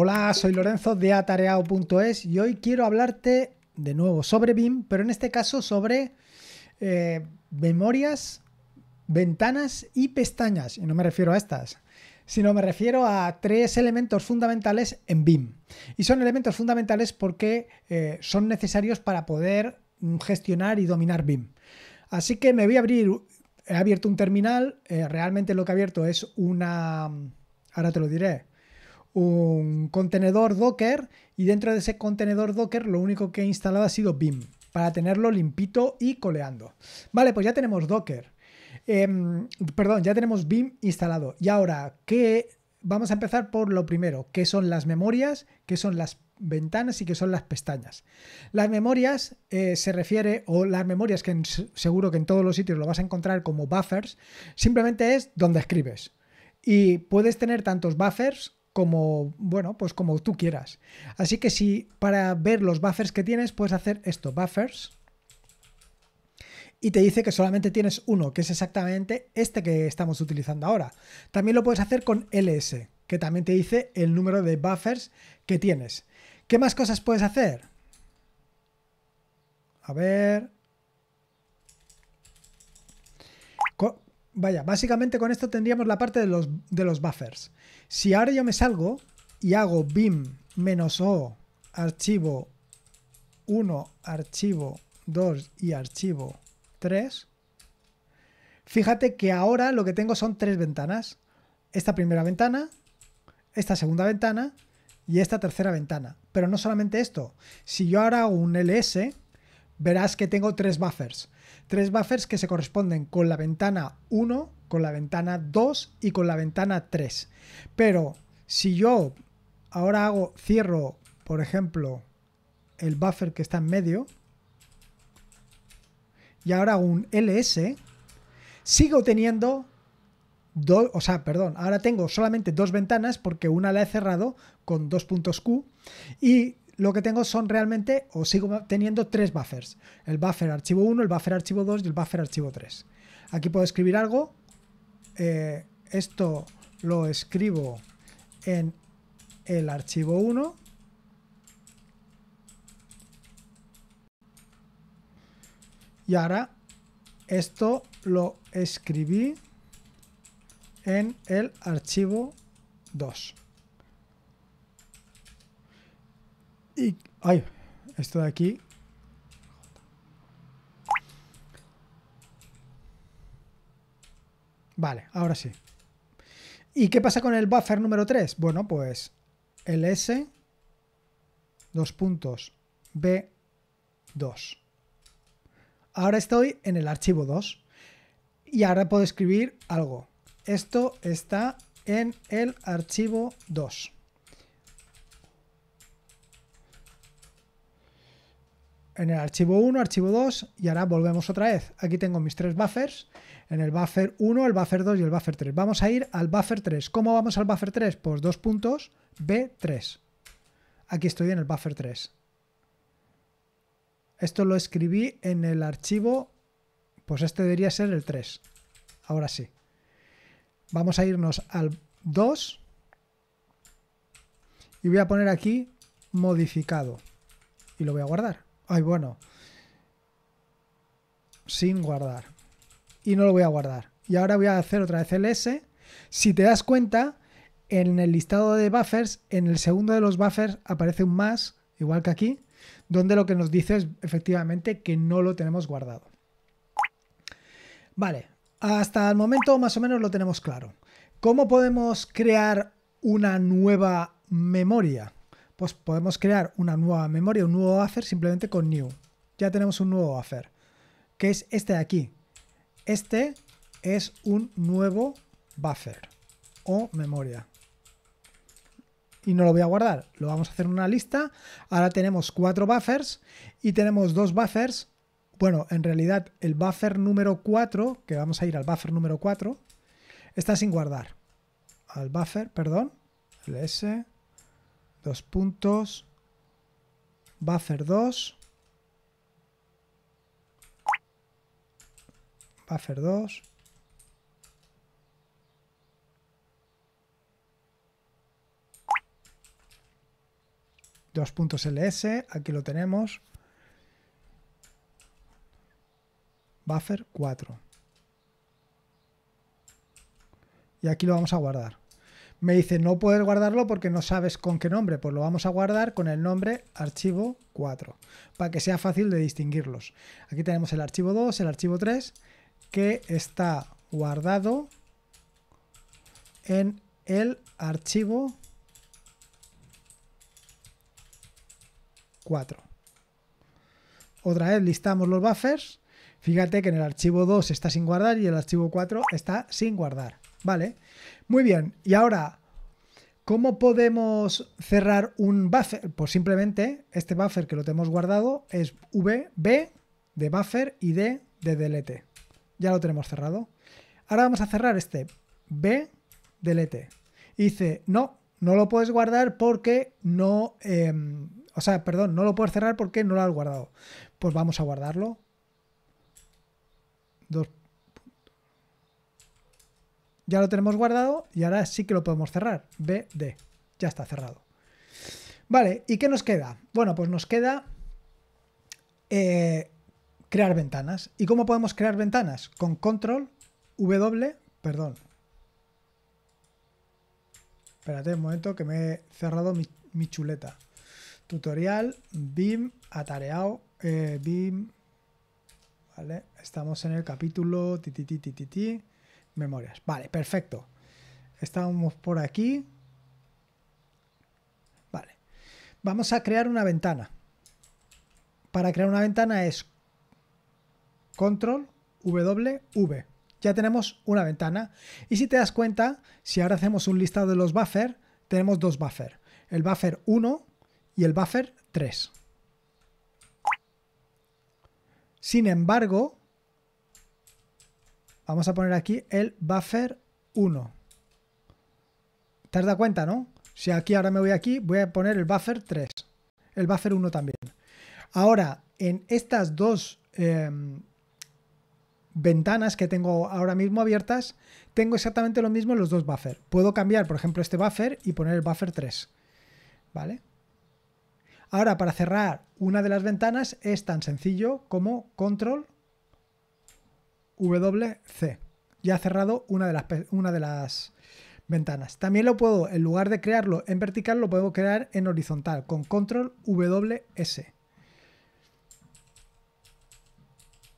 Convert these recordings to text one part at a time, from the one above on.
Hola, soy Lorenzo de atareado.es y hoy quiero hablarte de nuevo sobre BIM, pero en este caso sobre eh, memorias, ventanas y pestañas. Y no me refiero a estas, sino me refiero a tres elementos fundamentales en BIM. Y son elementos fundamentales porque eh, son necesarios para poder mm, gestionar y dominar BIM. Así que me voy a abrir, he abierto un terminal, eh, realmente lo que he abierto es una, mm, ahora te lo diré, un contenedor Docker y dentro de ese contenedor Docker lo único que he instalado ha sido BIM para tenerlo limpito y coleando. Vale, pues ya tenemos Docker. Em, perdón, ya tenemos BIM instalado. Y ahora, ¿qué? Vamos a empezar por lo primero, que son las memorias, que son las ventanas y que son las pestañas. Las memorias eh, se refiere, o las memorias que seguro que en todos los sitios lo vas a encontrar como buffers, simplemente es donde escribes. Y puedes tener tantos buffers como, bueno, pues como tú quieras. Así que si para ver los buffers que tienes, puedes hacer esto, buffers, y te dice que solamente tienes uno, que es exactamente este que estamos utilizando ahora. También lo puedes hacer con ls, que también te dice el número de buffers que tienes. ¿Qué más cosas puedes hacer? A ver, Vaya, básicamente con esto tendríamos la parte de los, de los buffers. Si ahora yo me salgo y hago bim menos o archivo 1, archivo 2 y archivo 3, fíjate que ahora lo que tengo son tres ventanas. Esta primera ventana, esta segunda ventana y esta tercera ventana. Pero no solamente esto, si yo ahora hago un ls, verás que tengo tres buffers. Tres buffers que se corresponden con la ventana 1, con la ventana 2 y con la ventana 3. Pero si yo ahora hago, cierro, por ejemplo, el buffer que está en medio, y ahora hago un ls, sigo teniendo dos, o sea, perdón, ahora tengo solamente dos ventanas porque una la he cerrado con dos puntos Q y lo que tengo son realmente, o sigo teniendo tres buffers. El buffer archivo 1, el buffer archivo 2 y el buffer archivo 3. Aquí puedo escribir algo. Eh, esto lo escribo en el archivo 1. Y ahora esto lo escribí en el archivo 2. Y, ay, esto de aquí. Vale, ahora sí. ¿Y qué pasa con el buffer número 3? Bueno, pues S dos puntos, b2. Ahora estoy en el archivo 2 y ahora puedo escribir algo. Esto está en el archivo 2. en el archivo 1, archivo 2 y ahora volvemos otra vez. Aquí tengo mis tres buffers, en el buffer 1, el buffer 2 y el buffer 3. Vamos a ir al buffer 3. ¿Cómo vamos al buffer 3? Pues dos puntos, B3. Aquí estoy en el buffer 3. Esto lo escribí en el archivo, pues este debería ser el 3. Ahora sí. Vamos a irnos al 2 y voy a poner aquí modificado y lo voy a guardar. Ay, bueno. Sin guardar. Y no lo voy a guardar. Y ahora voy a hacer otra vez el S. Si te das cuenta, en el listado de buffers, en el segundo de los buffers aparece un más, igual que aquí, donde lo que nos dice es efectivamente que no lo tenemos guardado. Vale, hasta el momento más o menos lo tenemos claro. ¿Cómo podemos crear una nueva memoria? pues podemos crear una nueva memoria, un nuevo buffer simplemente con new. Ya tenemos un nuevo buffer, que es este de aquí. Este es un nuevo buffer o memoria. Y no lo voy a guardar, lo vamos a hacer en una lista. Ahora tenemos cuatro buffers y tenemos dos buffers. Bueno, en realidad el buffer número 4, que vamos a ir al buffer número 4, está sin guardar. Al buffer, perdón, ls, Dos puntos. Buffer 2. Buffer 2. Dos puntos LS, aquí lo tenemos. Buffer 4. Y aquí lo vamos a guardar me dice, no puedes guardarlo porque no sabes con qué nombre. Pues lo vamos a guardar con el nombre archivo 4, para que sea fácil de distinguirlos. Aquí tenemos el archivo 2, el archivo 3, que está guardado en el archivo 4. Otra vez listamos los buffers. Fíjate que en el archivo 2 está sin guardar y el archivo 4 está sin guardar. Vale, muy bien. Y ahora, ¿cómo podemos cerrar un buffer? Pues simplemente este buffer que lo tenemos guardado es v, b de buffer y d de delete. Ya lo tenemos cerrado. Ahora vamos a cerrar este b delete. Y dice, no, no lo puedes guardar porque no... Em, o sea, perdón, no lo puedes cerrar porque no lo has guardado. Pues vamos a guardarlo. Dos ya lo tenemos guardado y ahora sí que lo podemos cerrar. B, BD. Ya está cerrado. Vale, ¿y qué nos queda? Bueno, pues nos queda eh, crear ventanas. ¿Y cómo podemos crear ventanas? Con control W, perdón. Espérate un momento que me he cerrado mi, chuleta. Tutorial, BIM, atareado, eh, BIM. Vale, estamos en el capítulo memorias. Vale, perfecto. Estamos por aquí. Vale. Vamos a crear una ventana. Para crear una ventana es control W, V. Ya tenemos una ventana. Y si te das cuenta, si ahora hacemos un listado de los buffers, tenemos dos buffers. El buffer 1 y el buffer 3. Sin embargo, Vamos a poner aquí el buffer 1. ¿Te has cuenta, no? Si aquí ahora me voy aquí, voy a poner el buffer 3. El buffer 1 también. Ahora, en estas dos em, ventanas que tengo ahora mismo abiertas, tengo exactamente lo mismo en los dos buffers. Puedo cambiar, por ejemplo, este buffer y poner el buffer 3. ¿Vale? Ahora, para cerrar una de las ventanas es tan sencillo como control WC. Ya ha cerrado una de las, una de las ventanas. También lo puedo, en lugar de crearlo en vertical, lo puedo crear en horizontal con control WS.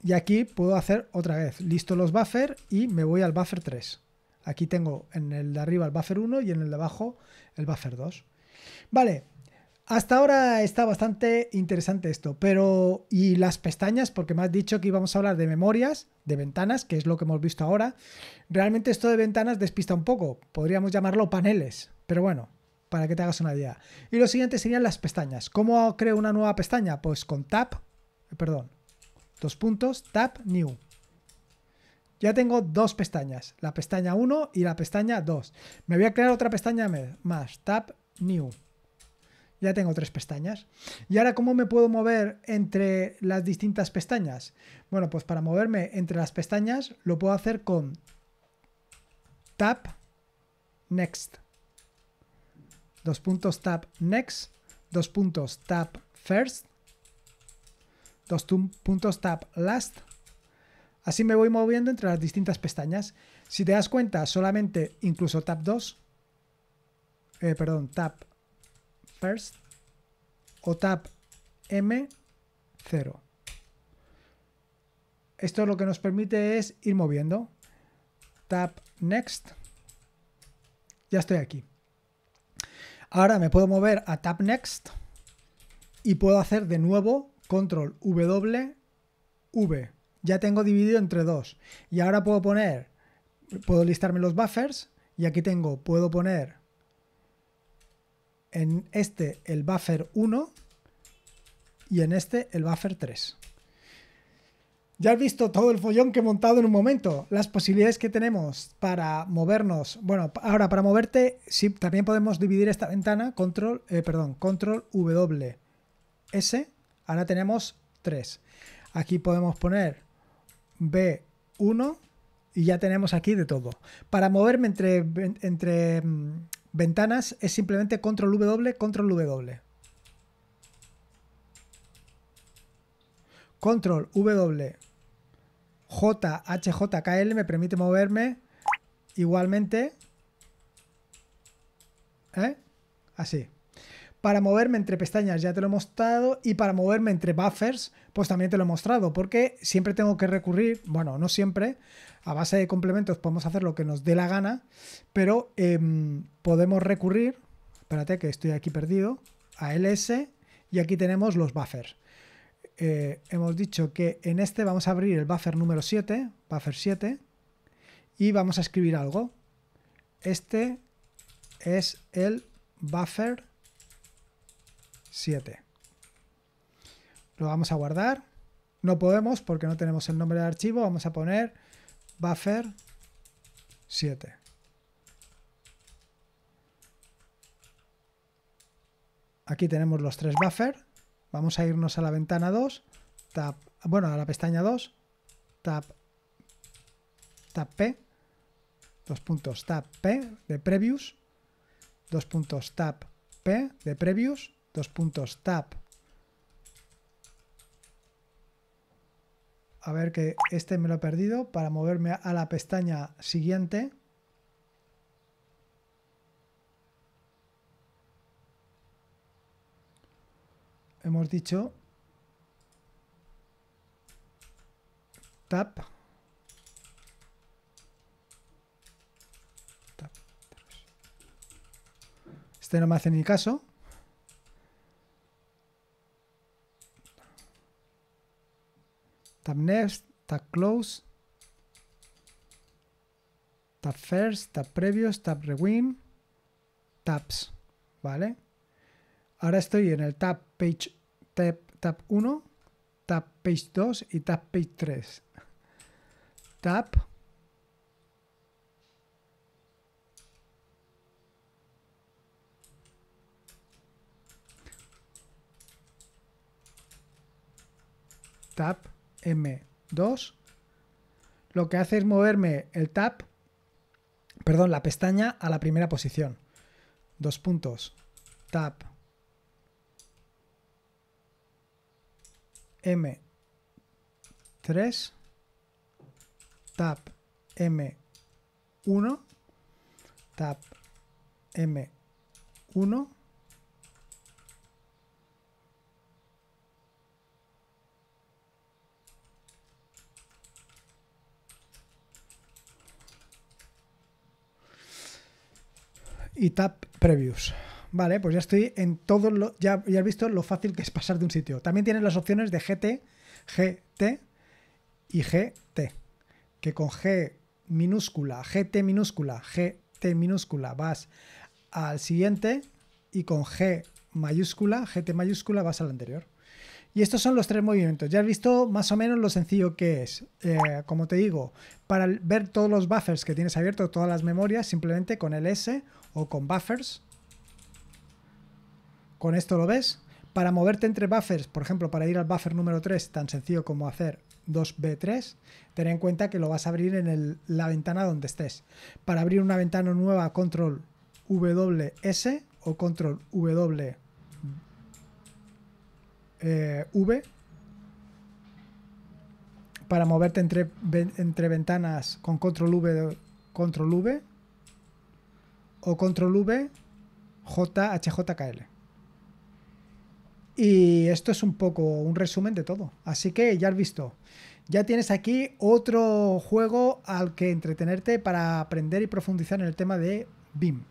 Y aquí puedo hacer otra vez, listo los buffers y me voy al buffer 3. Aquí tengo en el de arriba el buffer 1 y en el de abajo el buffer 2. Vale, hasta ahora está bastante interesante esto, pero y las pestañas, porque me has dicho que íbamos a hablar de memorias, de ventanas, que es lo que hemos visto ahora. Realmente esto de ventanas despista un poco, podríamos llamarlo paneles, pero bueno, para que te hagas una idea. Y lo siguiente serían las pestañas. ¿Cómo creo una nueva pestaña? Pues con tap, eh, perdón, dos puntos, tap new. Ya tengo dos pestañas, la pestaña 1 y la pestaña 2. Me voy a crear otra pestaña más, tap new ya tengo tres pestañas. ¿Y ahora cómo me puedo mover entre las distintas pestañas? Bueno, pues para moverme entre las pestañas lo puedo hacer con tap, Next. Dos puntos tap, Next. Dos puntos tap, First. Dos puntos tap, Last. Así me voy moviendo entre las distintas pestañas. Si te das cuenta, solamente incluso tap 2. Eh, perdón, tap first o tap M0. Esto lo que nos permite es ir moviendo. tap next. Ya estoy aquí. Ahora me puedo mover a tap next y puedo hacer de nuevo control W, V. Ya tengo dividido entre dos. Y ahora puedo poner, puedo listarme los buffers y aquí tengo, puedo poner en este el buffer 1 y en este el buffer 3. Ya has visto todo el follón que he montado en un momento. Las posibilidades que tenemos para movernos. Bueno, ahora para moverte, también podemos dividir esta ventana. Control, eh, perdón, control W. S. Ahora tenemos 3. Aquí podemos poner B1 y ya tenemos aquí de todo. Para moverme entre, entre mm, Ventanas es simplemente control W, control W. Control W, J, l, me permite moverme igualmente. ¿Eh? Así para moverme entre pestañas ya te lo he mostrado y para moverme entre buffers pues también te lo he mostrado porque siempre tengo que recurrir, bueno, no siempre, a base de complementos podemos hacer lo que nos dé la gana, pero em, podemos recurrir, espérate que estoy aquí perdido, a ls y aquí tenemos los buffers. Eh, hemos dicho que en este vamos a abrir el buffer número 7, buffer 7, y vamos a escribir algo. Este es el buffer 7. Lo vamos a guardar. No podemos porque no tenemos el nombre de archivo. Vamos a poner buffer 7. Aquí tenemos los tres buffer. Vamos a irnos a la ventana 2. Tap. bueno, a la pestaña 2. tap tap P. Dos puntos tap P de previous Dos puntos tap P de previous dos puntos tap A ver que este me lo he perdido para moverme a la pestaña siguiente. Hemos dicho tap Este no me hace ni caso. tab next, tab close, tab first, tab previous, tab rewind, tabs, ¿vale? Ahora estoy en el tab page tab, tab 1, tab page 2 y tab page 3. Tab Tab M2, lo que hace es moverme el tab, perdón, la pestaña a la primera posición. Dos puntos, tab M3, tab M1, tab M1 y Tab Previews. Vale, pues ya estoy en todo lo. Ya, ya has visto lo fácil que es pasar de un sitio. También tienes las opciones de GT, GT y GT. Que con G minúscula, GT minúscula, GT minúscula vas al siguiente y con G mayúscula, GT mayúscula vas al anterior. Y estos son los tres movimientos. Ya has visto más o menos lo sencillo que es. Eh, como te digo, para ver todos los buffers que tienes abiertos, todas las memorias, simplemente con el S o con buffers. Con esto lo ves. Para moverte entre buffers, por ejemplo, para ir al buffer número 3, tan sencillo como hacer 2B3, ten en cuenta que lo vas a abrir en la ventana donde estés. Para abrir una ventana nueva, control WS o control W eh, V para moverte entre, entre ventanas con control V control V o control V J, L Y esto es un poco un resumen de todo. Así que ya has visto. Ya tienes aquí otro juego al que entretenerte para aprender y profundizar en el tema de BIM.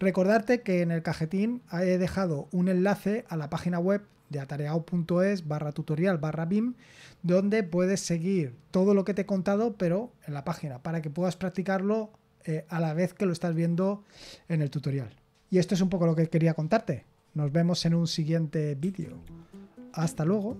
Recordarte que en el cajetín he dejado un enlace a la página web de atareao.es barra tutorial barra BIM, donde puedes seguir todo lo que te he contado, pero en la página, para que puedas practicarlo eh, a la vez que lo estás viendo en el tutorial. Y esto es un poco lo que quería contarte. Nos vemos en un siguiente vídeo. Hasta luego.